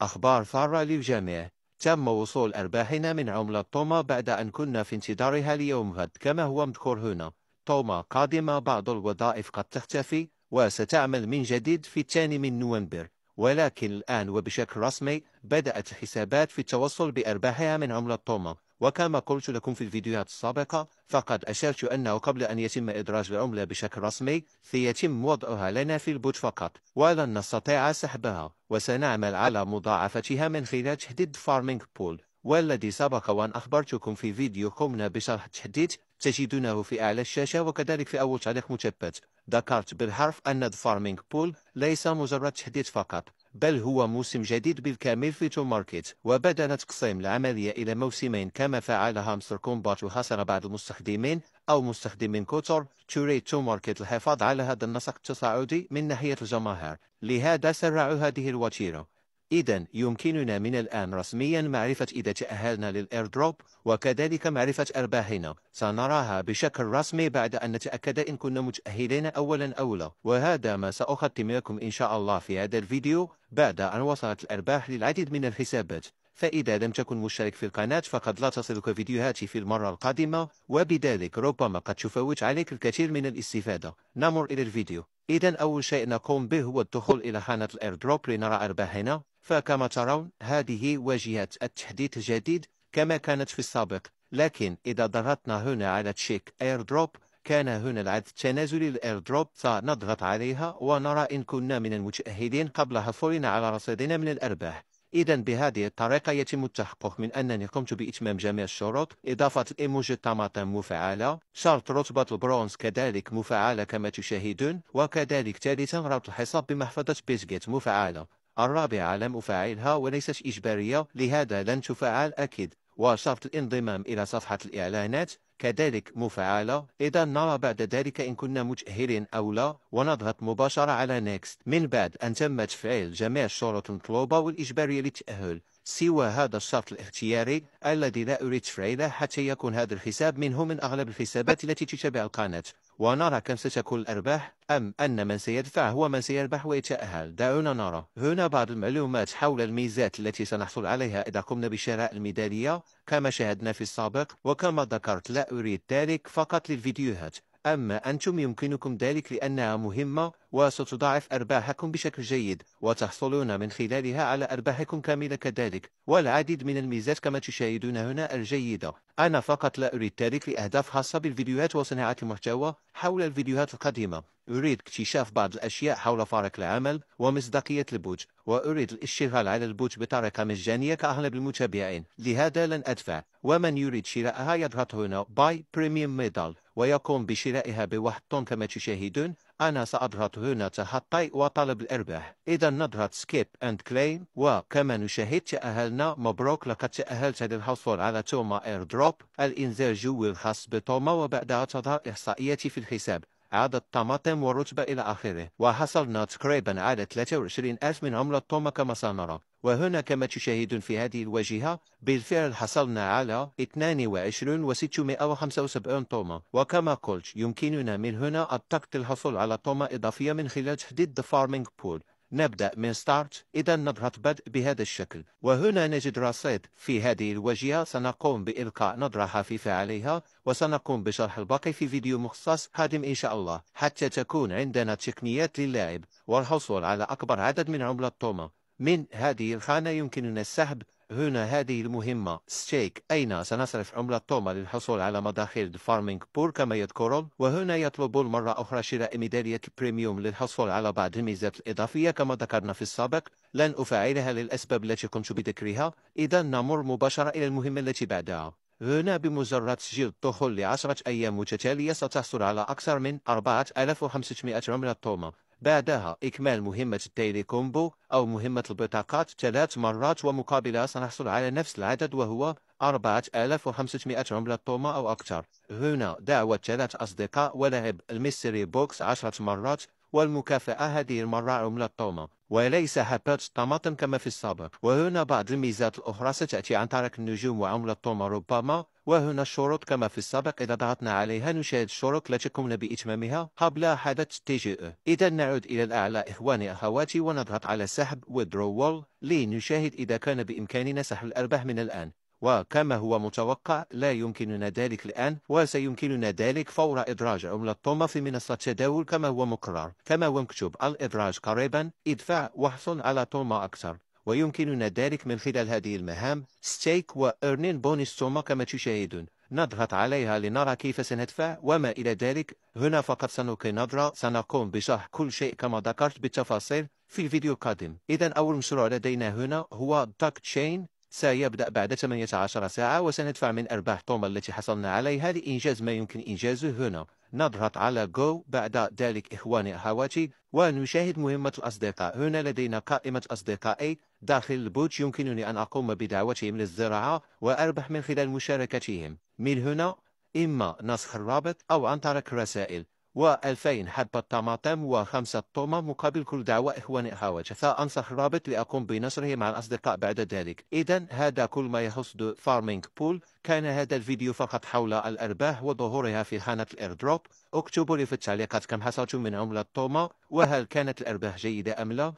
أخبار فارة للجميع تم وصول أرباحنا من عملة توما بعد أن كنا في انتظارها ليوم غد كما هو مذكور هنا توما قادمة بعض الوظائف قد تختفي وستعمل من جديد في الثاني من نوفمبر ولكن الآن وبشكل رسمي بدأت الحسابات في التوصل بأرباحها من عملة توما وكما قلت لكم في الفيديوهات السابقة فقد أشرت أنه قبل أن يتم إدراج العملة بشكل رسمي سيتم وضعها لنا في البوت فقط ولن نستطيع سحبها وسنعمل على مضاعفتها من خلال تحديد فارمينج بول والذي سبق وأن أخبرتكم في فيديو قمنا بشرح التحديد تجدونه في أعلى الشاشة وكذلك في أول تعليق مثبت ذكرت بالحرف أن الفارمينج بول ليس مجرد تحديد فقط بل هو موسم جديد بالكامل في تو ماركت وبدأ تقسيم العملية إلى موسمين كما فعل هامستر كومبات وحسن بعض المستخدمين أو مستخدمين كوتر تريد تو ماركت الحفاظ على هذا النسق التصاعدي من ناحية الجماهير لهذا سرعوا هذه الوتيرة إذا يمكننا من الآن رسميا معرفة إذا تأهلنا للإيردروب وكذلك معرفة أرباحنا سنراها بشكل رسمي بعد أن نتأكد إن كنا متأهلين أولا أو لا وهذا ما سأختم لكم إن شاء الله في هذا الفيديو بعد أن وصلت الأرباح للعديد من الحسابات فإذا لم تكن مشترك في القناة فقد لا تصلك فيديوهاتي في المرة القادمة وبذلك ربما قد تفوت عليك الكثير من الاستفادة نمر إلى الفيديو إذا أول شيء نقوم به هو الدخول إلى خانة الإيردروب لنرى أرباحنا فكما ترون هذه واجهة التحديث الجديد كما كانت في السابق لكن إذا ضغطنا هنا على تشيك ايردروب كان هنا العد التنازلي للايردروب سنضغط عليها ونرى إن كنا من المتأهلين قبل حصولنا على رصيدنا من الأرباح إذا بهذه الطريقة يتم التحقق من أنني قمت بإتمام جميع الشروط إضافة إيموجي الطماطم مفعلة شرط رتبة البرونز كذلك مفعلة كما تشاهدون وكذلك ثالثا ربط الحساب بمحفظة بيسجيت مفعلة الرابعة لم أفعلها وليست إجبارية لهذا لن تفعل أكيد وشرط الانضمام إلى صفحة الإعلانات كذلك مفعلة إذا نرى بعد ذلك إن كنا متأهلين أو لا ونضغط مباشرة على نيكست من بعد أن تم تفعيل جميع الشروط المطلوبة والإجبارية للتأهل سوى هذا الشرط الاختياري الذي لا أريد تفعيله حتى يكون هذا الحساب منه من أغلب الحسابات التي تتابع القناة ونرى كم ستكون الأرباح أم أن من سيدفع هو من سيربح ويتأهل دعونا نرى هنا بعض المعلومات حول الميزات التي سنحصل عليها إذا قمنا بشراء الميدالية كما شاهدنا في السابق وكما ذكرت لا أريد ذلك فقط للفيديوهات أما أنتم يمكنكم ذلك لأنها مهمة وستضاعف أرباحكم بشكل جيد وتحصلون من خلالها على أرباحكم كاملة كذلك والعديد من الميزات كما تشاهدون هنا الجيدة أنا فقط لا أريد ذلك لأهداف خاصة بالفيديوهات وصناعة المحتوى حول الفيديوهات القديمة أريد اكتشاف بعض الأشياء حول فارق العمل ومصداقية البوج وأريد الاشتغال على البوج بطريقة مجانية كأغلب المتابعين لهذا لن أدفع ومن يريد شراءها يضغط هنا باي بريميوم ميدال ويقوم بشرائها بوحدهم كما تشاهدون أنا سأضغط هنا تحطي وطلب الأرباح إذا نضغط سكيب أند كليم وكما نشاهد تأهلنا مبروك لقد تأهلت للحصول على توما اير دروب الإنزال جوي الخاص بتوما وبعدها تظهر إحصائياتي في الحساب عاد الطماطم والرتبة إلى آخره وحصلنا تقريبا على 23 ألف من عملة طومة كما سنرى وهنا كما تشاهدون في هذه الواجهة بالفعل حصلنا على 22,675 طومة وكما قلت يمكننا من هنا التقط الحصول على طومة إضافية من خلال تحديد The Farming Pool نبدأ من ستارت إذا نبرة بدء بهذا الشكل وهنا نجد رصيد في هذه الواجهة سنقوم بإلقاء نظرة خفيفة عليها وسنقوم بشرح الباقي في فيديو مخصص قادم إن شاء الله حتى تكون عندنا تقنيات للاعب والحصول على أكبر عدد من عملة طومة من هذه الخانة يمكننا السحب هنا هذه المهمة ستيك أين سنصرف عملة توما للحصول على مداخل فارمينج بور كما يذكرون وهنا يطلبون مرة أخرى شراء ميدالية بريميوم للحصول على بعض الميزات الإضافية كما ذكرنا في السابق لن أفعلها للأسباب التي كنت بذكرها إذا نمر مباشرة إلى المهمة التي بعدها هنا بمجرد تسجيل الدخول لعشرة أيام متتالية ستحصل على أكثر من 4500 عملة توما بعدها إكمال مهمة التيلي كومبو أو مهمة البطاقات ثلاث مرات ومقابلها سنحصل على نفس العدد وهو 4500 عملة طومة أو أكثر هنا دعوة ثلاث أصدقاء ولعب الميستري بوكس 10 مرات والمكافأة هذه المرة عملة طومة وليس حبات طماطم كما في السابق وهنا بعض الميزات الأخرى ستأتي عن طريق النجوم وعملة طومة ربما وهنا الشروط كما في السابق إذا ضغطنا عليها نشاهد الشروط التي قمنا بإتمامها قبل حدث أو إيه. إذا نعود إلى الأعلى إخواني أخواتي ونضغط على سحب وول لنشاهد إذا كان بإمكاننا سحب الأرباح من الآن وكما هو متوقع لا يمكننا ذلك الآن وسيمكننا ذلك فور إدراج عملة طومة في منصة تداول كما هو مقرر كما هو مكتوب الإدراج قريبا ادفع واحصل على طومة أكثر ويمكننا ذلك من خلال هذه المهام ستيك وإرنين بونس توما كما تشاهدون نضغط عليها لنرى كيف سندفع وما إلى ذلك هنا فقط سنلقي نظرة سنقوم بشرح كل شيء كما ذكرت بالتفاصيل في الفيديو القادم إذا أول مشروع لدينا هنا هو داك تشين سيبدأ بعد 18 ساعة وسندفع من أرباح توما التي حصلنا عليها لإنجاز ما يمكن إنجازه هنا نضغط على جو بعد ذلك إخواني أخواتي ونشاهد مهمة الأصدقاء هنا لدينا قائمة أصدقائي داخل البوت يمكنني أن أقوم بدعوتهم للزراعة وأربح من خلال مشاركتهم من هنا إما نسخ الرابط أو عن طريق رسائل و2000 حبة طماطم و5 طومة مقابل كل دعوة إخوانها وجثاء أنصح رابط لأقوم بنشره مع الأصدقاء بعد ذلك إذا هذا كل ما يخص فارمينج بول كان هذا الفيديو فقط حول الأرباح وظهورها في حانة الإيردروب اكتبوا لي في التعليقات كم حصلتم من عملة طومة وهل كانت الأرباح جيدة أم لا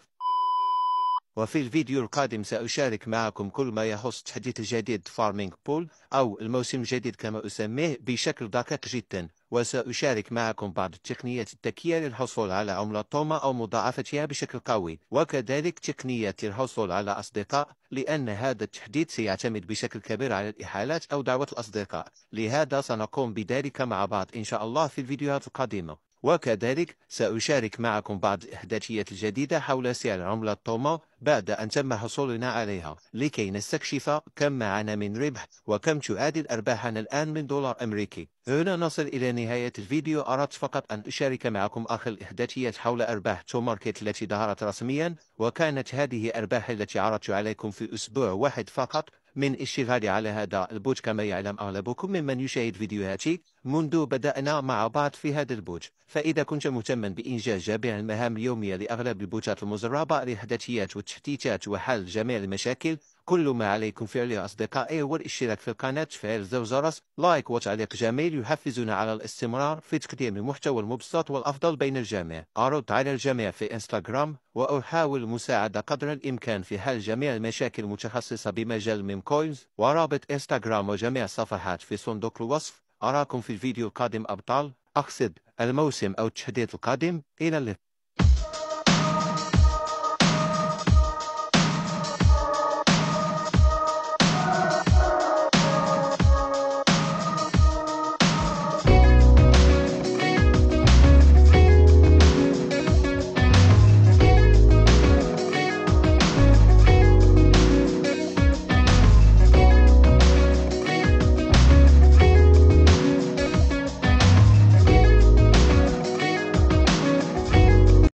وفي الفيديو القادم سأشارك معكم كل ما يخص تحديث الجديد فارمينج بول أو الموسم الجديد كما أسميه بشكل دقيق جدا وسأشارك معكم بعض التقنيات الذكية للحصول على عملة طومة أو مضاعفتها بشكل قوي وكذلك تقنية الحصول على أصدقاء لأن هذا التحديث سيعتمد بشكل كبير على الإحالات أو دعوة الأصدقاء لهذا سنقوم بذلك مع بعض إن شاء الله في الفيديوهات القادمة وكذلك سأشارك معكم بعض الإحداثيات الجديدة حول سعر عملة توما بعد أن تم حصولنا عليها لكي نستكشف كم معنا من ربح وكم تعادل أرباحنا الآن من دولار أمريكي هنا نصل إلى نهاية الفيديو أردت فقط أن أشارك معكم آخر الإحداثيات حول أرباح تو ماركت التي ظهرت رسميا وكانت هذه أرباح التي عرضت عليكم في أسبوع واحد فقط من الشغال على هذا البوج كما يعلم أغلبكم ممن يشاهد فيديوهاتي منذ بدأنا مع بعض في هذا البوج فإذا كنت مهتما بإنجاز جميع المهام اليومية لأغلب البوجات المزربة الإحداثيات والتحديثات وحل جميع المشاكل كل ما عليكم فعله أصدقائي هو الاشتراك في القناة تفعيل زر جرس لايك وتعليق جميل يحفزنا على الاستمرار في تقديم المحتوى المبسط والأفضل بين الجميع أرد على الجميع في إنستغرام وأحاول المساعدة قدر الإمكان في حل جميع المشاكل المتخصصة بمجال ميم كوينز ورابط إنستغرام وجميع الصفحات في صندوق الوصف أراكم في الفيديو القادم أبطال أقصد الموسم أو التحديث القادم إلى اللقاء